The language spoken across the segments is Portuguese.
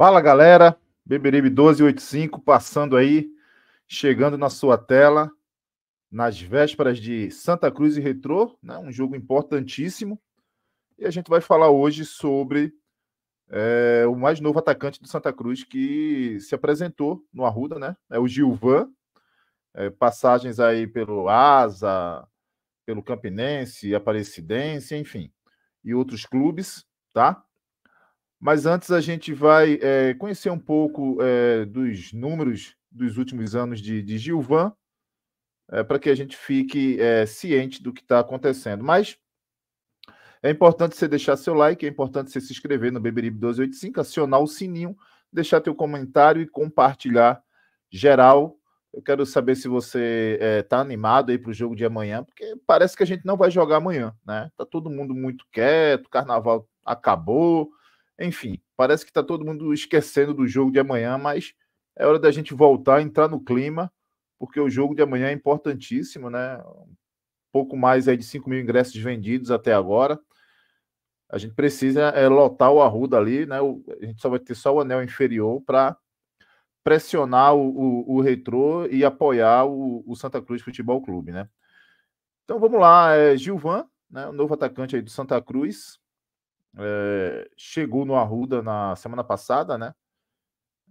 Fala galera, Beberibe 1285 passando aí, chegando na sua tela, nas vésperas de Santa Cruz e Retrô, né? um jogo importantíssimo. E a gente vai falar hoje sobre é, o mais novo atacante do Santa Cruz que se apresentou no Arruda, né? É o Gilvan. É, passagens aí pelo Asa, pelo Campinense, Aparecidense, enfim, e outros clubes, tá? Mas antes a gente vai é, conhecer um pouco é, dos números dos últimos anos de, de Gilvan, é, eh, para que a gente fique ciente do que está acontecendo. Mas é importante você deixar seu like, é importante você se inscrever no Beberibe 1285, acionar o sininho, deixar teu comentário e compartilhar geral. Eu quero saber se você está animado aí para o jogo de amanhã, porque parece que a gente não vai jogar amanhã, né? Tá todo mundo muito quieto, carnaval acabou enfim, parece que está todo mundo esquecendo do jogo de amanhã, mas é hora da gente voltar, entrar no clima, porque o jogo de amanhã é importantíssimo, né? Um pouco mais aí de 5 mil ingressos vendidos até agora. A gente precisa é, lotar o Arruda ali, né? O, a gente só vai ter só o anel inferior para pressionar o, o, o Retrô e apoiar o, o, Santa Cruz Futebol Clube, né? Então vamos lá, é, Gilvan, né, o novo atacante aí do Santa Cruz, é, chegou no Arruda na semana passada, né?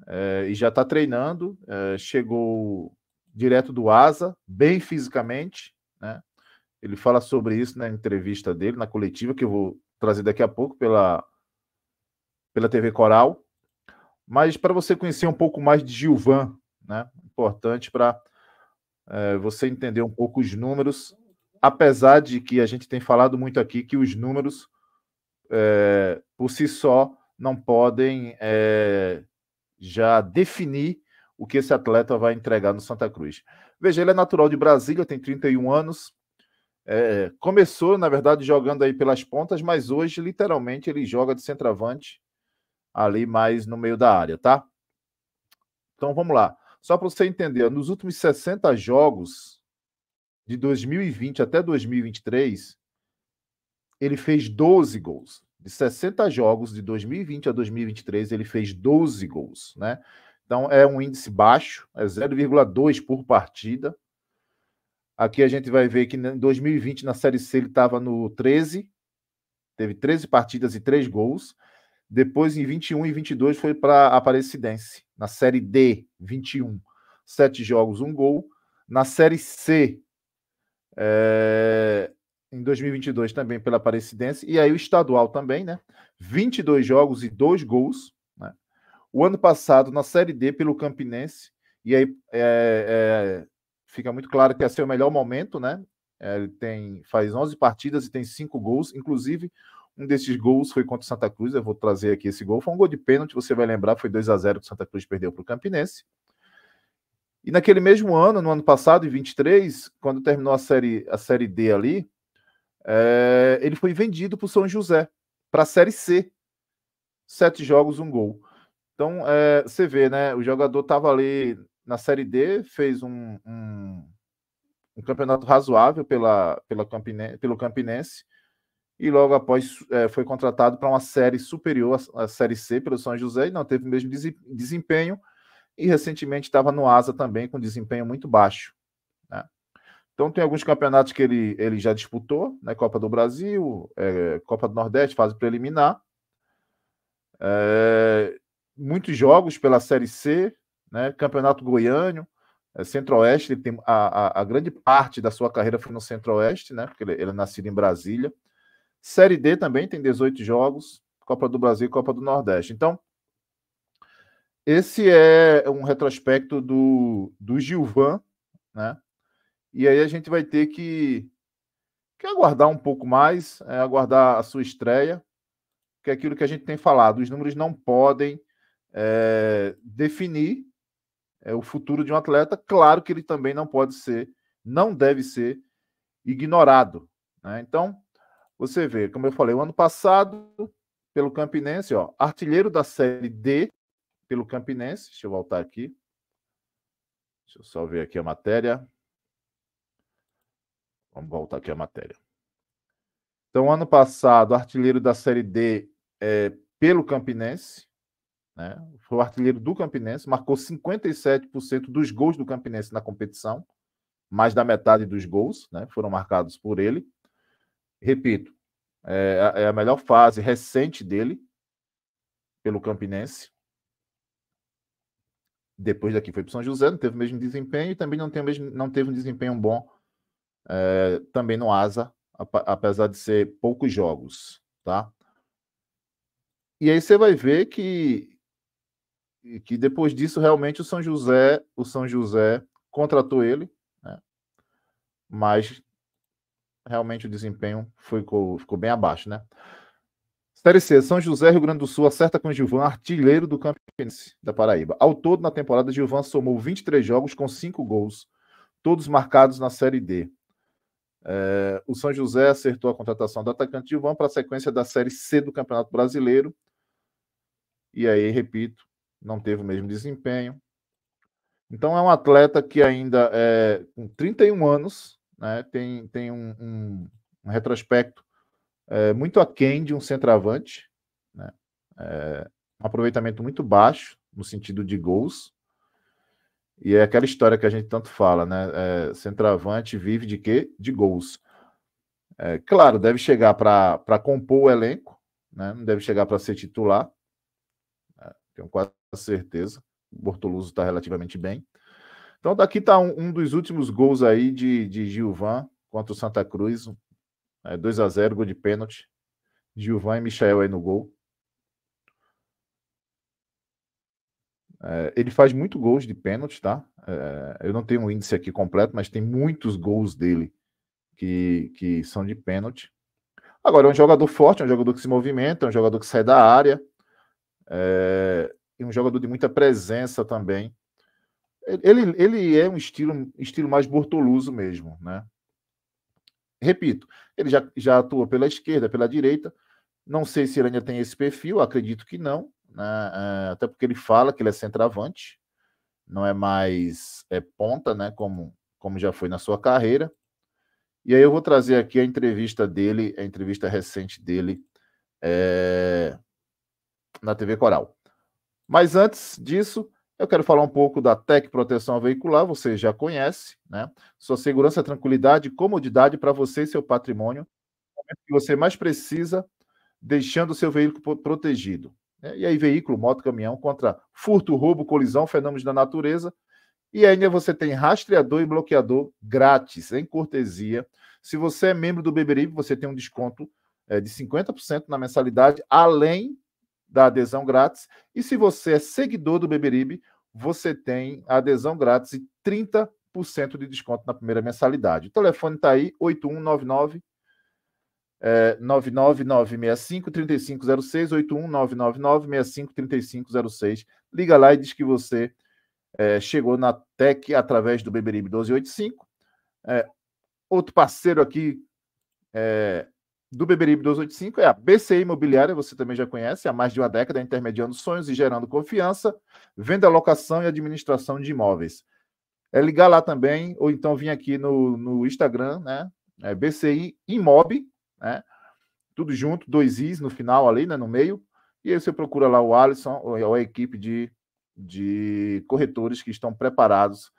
É, e já está treinando. É, chegou direto do Asa, bem fisicamente, né? Ele fala sobre isso na entrevista dele, na coletiva, que eu vou trazer daqui a pouco pela, pela TV Coral. Mas para você conhecer um pouco mais de Gilvan, né? Importante para é, você entender um pouco os números, apesar de que a gente tem falado muito aqui que os números é, por si só, não podem é, já definir o que esse atleta vai entregar no Santa Cruz. Veja, ele é natural de Brasília, tem 31 anos. É, começou, na verdade, jogando aí pelas pontas, mas hoje, literalmente, ele joga de centroavante ali mais no meio da área, tá? Então vamos lá. Só para você entender, nos últimos 60 jogos de 2020 até 2023, ele fez 12 gols de 60 jogos de 2020 a 2023, ele fez 12 gols, né? Então é um índice baixo, é 0,2 por partida. Aqui a gente vai ver que em 2020 na Série C ele estava no 13, teve 13 partidas e 3 gols. Depois em 21 e 22 foi para a Aparecidense, na Série D, 21, 7 jogos, 1 gol. Na Série C, é, em 2022 também pela Aparecidense, e aí o estadual também, né? 22 jogos e 2 gols. Né? O ano passado na Série D pelo Campinense, e aí é, é, fica muito claro que esse é o melhor momento, né? É, ele tem, faz 11 partidas e tem 5 gols, inclusive um desses gols foi contra o Santa Cruz, eu vou trazer aqui esse gol, foi um gol de pênalti, você vai lembrar, foi 2 a 0 que o Santa Cruz perdeu para o Campinense. E naquele mesmo ano, no ano passado, em 23, quando terminou a série, a série D ali, é, ele foi vendido para o São José, para a Série C. Sete jogos, um gol. Então, é, você vê, né? O jogador estava ali na Série D, fez um, um, um campeonato razoável pela, pela Campine, pelo Campinense e logo após é, foi contratado para uma série superior à Série C pelo São José e não teve o mesmo desempenho. E recentemente estava no Asa também com desempenho muito baixo. Então tem alguns campeonatos que ele, ele já disputou, né? Copa do Brasil, é, Copa do Nordeste, fase preliminar. É, muitos jogos pela Série C, né? Campeonato Goiânio, é, Centro-Oeste, ele tem a, a, a, grande parte da sua carreira foi no Centro-Oeste, né? Porque ele, ele é nascido em Brasília. Série D também tem 18 jogos, Copa do Brasil e Copa do Nordeste. Então, esse é um retrospecto do, do Gilvan, né? E aí a gente vai ter que, que aguardar um pouco mais, é, aguardar a sua estreia, que é aquilo que a gente tem falado. Os números não podem é, definir é, o futuro de um atleta. Claro que ele também não pode ser, não deve ser ignorado. Né? Então, você vê, como eu falei, o ano passado, pelo Campinense, ó, artilheiro da Série D pelo Campinense. Deixa eu voltar aqui. Deixa eu só ver aqui a matéria. Vamos voltar aqui à matéria. Então, ano passado, artilheiro da Série D é, pelo Campinense, né? foi o artilheiro do Campinense, marcou 57% dos gols do Campinense na competição, mais da metade dos gols né? foram marcados por ele. Repito, é, é a melhor fase recente dele pelo Campinense. Depois daqui foi para o São José, não teve o mesmo desempenho e também não, tem mesmo, não teve um desempenho bom é, também no Asa, apesar de ser poucos jogos, tá? E aí você vai ver que que depois disso realmente o São José, o São José contratou ele, né? mas realmente o desempenho ficou, ficou bem abaixo, né? Série C, São José, Rio Grande do Sul, acerta com o Gilvan, artilheiro do Campinense da Paraíba. Ao todo, na temporada, Gilvan somou 23 jogos com 5 gols, todos marcados na Série D. É, o São José acertou a contratação do atacante Gilvan para a sequência da Série C do Campeonato Brasileiro. E aí, repito, não teve o mesmo desempenho. Então é um atleta que ainda é com 31 anos, né, tem, tem um, um, um retrospecto é, muito aquém de um centroavante, né, é, um aproveitamento muito baixo no sentido de gols. E é aquela história que a gente tanto fala, né? É, centroavante vive de quê? De gols. É, claro, deve chegar para compor o elenco, né? não deve chegar para ser titular. É, tenho quase certeza. O Bortoluso está relativamente bem. Então, daqui está um, um, dos últimos gols aí de, de Gilvan contra o Santa Cruz. É, 2 a 0 gol de pênalti. Gilvan e Michel aí no gol. É, ele faz muito gols de pênalti, tá? É, eu não tenho o um índice aqui completo, mas tem muitos gols dele que, que são de pênalti. Agora, é um jogador forte, é um jogador que se movimenta, é um jogador que sai da área, é, e um jogador de muita presença também. Ele, ele é um estilo, estilo mais bortoluso mesmo, né? Repito, ele já, já atua pela esquerda, pela direita. Não sei se ele ainda tem esse perfil, acredito que não, né? Eh, até porque ele fala que ele é centroavante, não é mais é ponta, né? Como, como já foi na sua carreira. E aí eu vou trazer aqui a entrevista dele, a entrevista recente dele é, na TV Coral. Mas antes disso, eu quero falar um pouco da Tec Proteção Veicular, você já conhece, né? Sua segurança, tranquilidade e comodidade para você e seu patrimônio, é o que você mais precisa, deixando o seu veículo protegido. Né? E aí, veículo, moto, caminhão contra furto, roubo, colisão, fenômenos da natureza. E ainda né, você tem rastreador e bloqueador grátis, em cortesia. Se você é membro do Beberibe, você tem um desconto é, de 50% na mensalidade, além da adesão grátis. E se você é seguidor do Beberibe, você tem adesão grátis e 30% de desconto na primeira mensalidade. O telefone está aí, 8199 é, 999653506 Liga lá e diz que você é, chegou na Tec através do Beberibe 1285. É, outro parceiro aqui é, do Beberibe 1285 é a BCI Imobiliária, você também já conhece, há mais de uma década, intermediando sonhos e gerando confiança, venda, locação e administração de imóveis. É ligar lá também, ou então vir aqui no, no Instagram, né? É BCI Imob, né? Tudo junto, dois is no final ali, né, no meio. E aí você procura lá o Alisson ou a equipe de, de corretores que estão preparados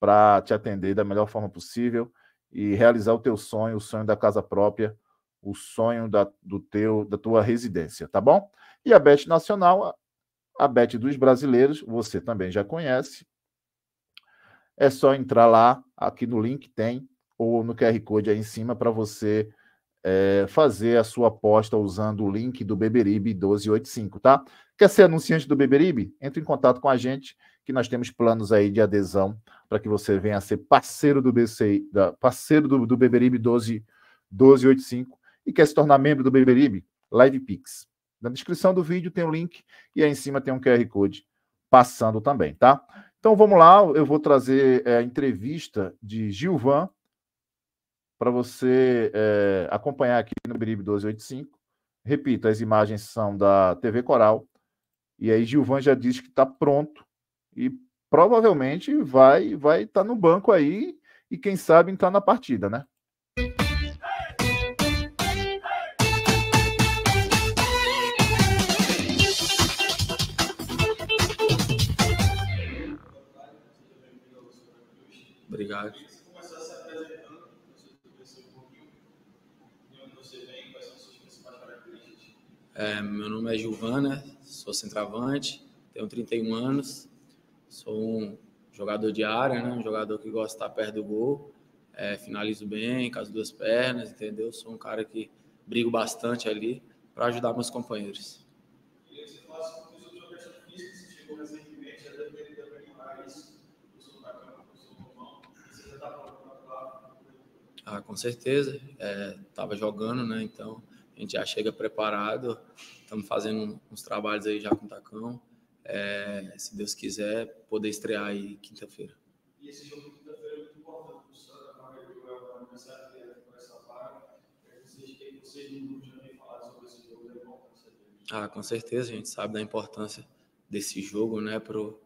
para te atender da melhor forma possível e realizar o teu sonho, o sonho da casa própria, o sonho da, do teu, da tua residência, tá bom? E a Bet Nacional, a Bet dos brasileiros, você também já conhece. É só entrar lá, aqui no link tem, ou no QR Code aí em cima, para você é, fazer a sua aposta usando o link do Beberibe 1285, tá? Quer ser anunciante do Beberibe? Entre em contato com a gente, que nós temos planos aí de adesão para que você venha a ser parceiro do BCI, da, parceiro do, do Beberibe 12, 1285 e quer se tornar membro do Beberibe? Live Pix. Na descrição do vídeo tem o um link e aí em cima tem um QR Code passando também, tá? Então vamos lá, eu vou trazer é, a entrevista de Gilvan para você é, acompanhar aqui no Biribe 1285. Repito, as imagens são da TV Coral. E aí Gilvan já disse que está pronto e provavelmente vai vai estar tá no banco aí e quem sabe entrar tá na partida, né? Obrigado. É, meu nome é Giovana, sou centroavante, tenho 31 anos, sou um jogador de área, né? um jogador que gosta de estar perto do gol, é, finalizo bem com as duas pernas, entendeu? Sou um cara que brigo bastante ali para ajudar meus companheiros. Ah, com certeza. Estava é, jogando, né? Então, a gente já chega preparado. Estamos fazendo uns trabalhos aí já com o Tacão. É, se Deus quiser, poder estrear aí quinta-feira. E esse jogo de quinta-feira é muito importante. para O senhor acaba de jogar o aniversário dele com essa vaga. É, vocês, vocês não grupo já têm falado sobre esse jogo, é bom para você Ah, com certeza. A gente sabe da importância desse jogo, né, para o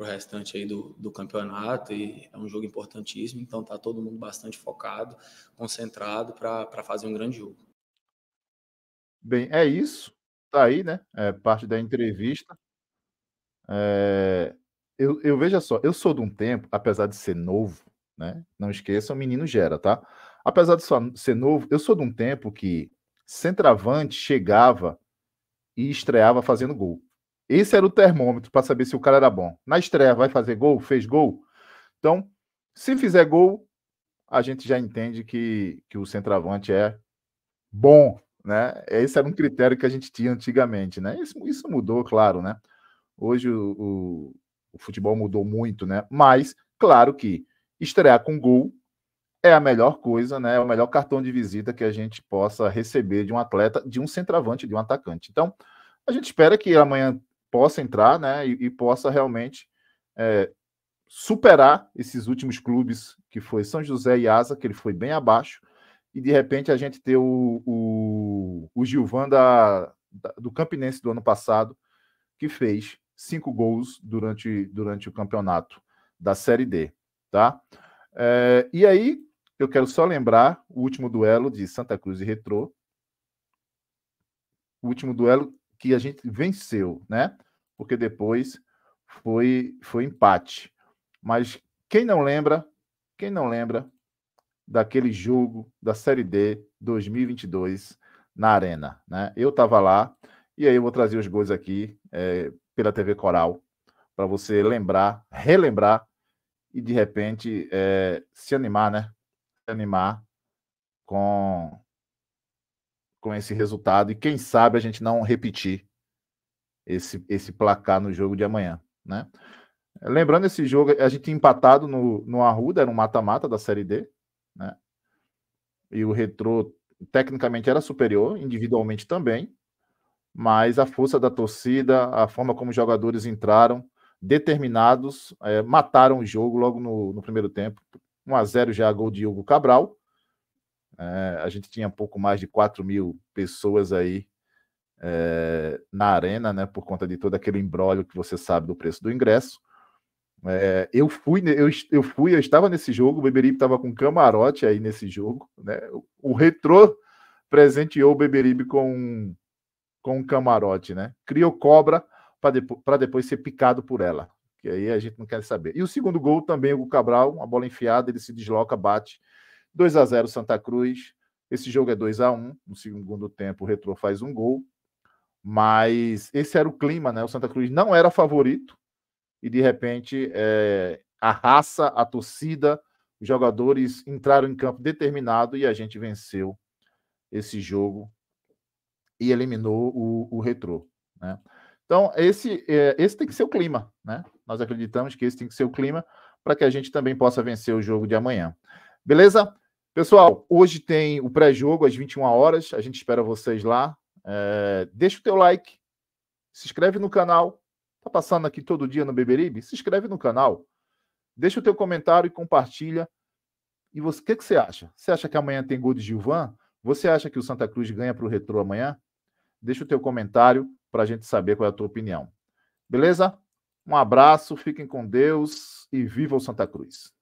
restante aí do, do campeonato e é um jogo importantíssimo, então está todo mundo bastante focado, concentrado para fazer um grande jogo. Bem, é isso. Tá aí, né? É parte da entrevista. É, eu, eu veja só, eu sou de um tempo, apesar de ser novo, né? Não esqueçam, menino gera, tá? Apesar de ser novo, eu sou de um tempo que centroavante chegava e estreava fazendo gol. Esse era o termômetro para saber se o cara era bom. Na estreia vai fazer gol, fez gol. Então, se fizer gol, a gente já entende que, que o centroavante é bom, né? Esse era um critério que a gente tinha antigamente, né? Isso, isso mudou, claro, né? Hoje o, o, o, futebol mudou muito, né? Mas, claro que estrear com gol é a melhor coisa, né? É o melhor cartão de visita que a gente possa receber de um atleta, de um centroavante, de um atacante. Então, a gente espera que amanhã possa entrar, né? E, e possa realmente é, superar esses últimos clubes que foi São José e Asa, que ele foi bem abaixo, e de repente a gente ter o, o, o Gilvan da, da, do Campinense do ano passado, que fez cinco gols durante, durante o campeonato da Série D, tá? É, e aí, eu quero só lembrar o último duelo de Santa Cruz e Retrô. O último duelo que a gente venceu, né? Porque depois foi, foi empate. Mas quem não lembra, quem não lembra daquele jogo da Série D 2022 na Arena. Né? Eu estava lá e aí eu vou trazer os gols aqui é, pela TV Coral para você lembrar, relembrar e de repente é, se animar, né? Se animar com com esse resultado e quem sabe a gente não repetir esse, esse placar no jogo de amanhã, né? Lembrando esse jogo, a gente tinha empatado no, no Arruda, era um mata-mata da Série D, né? E o Retrô tecnicamente era superior, individualmente também, mas a força da torcida, a forma como os jogadores entraram, determinados, é, mataram o jogo logo no, no, primeiro tempo. 1 a 0 já gol de Hugo Cabral. É, a gente tinha pouco mais de 4 mil pessoas aí é, na arena, né, por conta de todo aquele embrólio que você sabe do preço do ingresso. É, eu fui, eu, eu fui, eu estava nesse jogo, o Beberibe estava com camarote aí nesse jogo, né? O, o Retrô presenteou o Beberibe com, com um camarote, né? Criou cobra para depo depois ser picado por ela, que aí a gente não quer saber. E o segundo gol também, o Cabral, uma bola enfiada, ele se desloca, bate. 2 a 0 Santa Cruz. Esse jogo é 2 a 1 No segundo tempo, o Retrô faz um gol. Mas esse era o clima, né? O Santa Cruz não era favorito e de repente é, a raça, a torcida, os jogadores entraram em campo determinado e a gente venceu esse jogo e eliminou o, o retrô. Né? Então, esse, é, esse tem que ser o clima. Né? Nós acreditamos que esse tem que ser o clima para que a gente também possa vencer o jogo de amanhã. Beleza? Pessoal, hoje tem o pré-jogo às 21 horas. A gente espera vocês lá. É, deixa o teu like, se inscreve no canal, Tá passando aqui todo dia no Beberibe? Se inscreve no canal. Deixa o teu comentário e compartilha. E o que, que você acha? Você acha que amanhã tem gol de Gilvan? Você acha que o Santa Cruz ganha para o Retro amanhã? Deixa o teu comentário para a gente saber qual é a tua opinião. Beleza? Um abraço, fiquem com Deus e viva o Santa Cruz.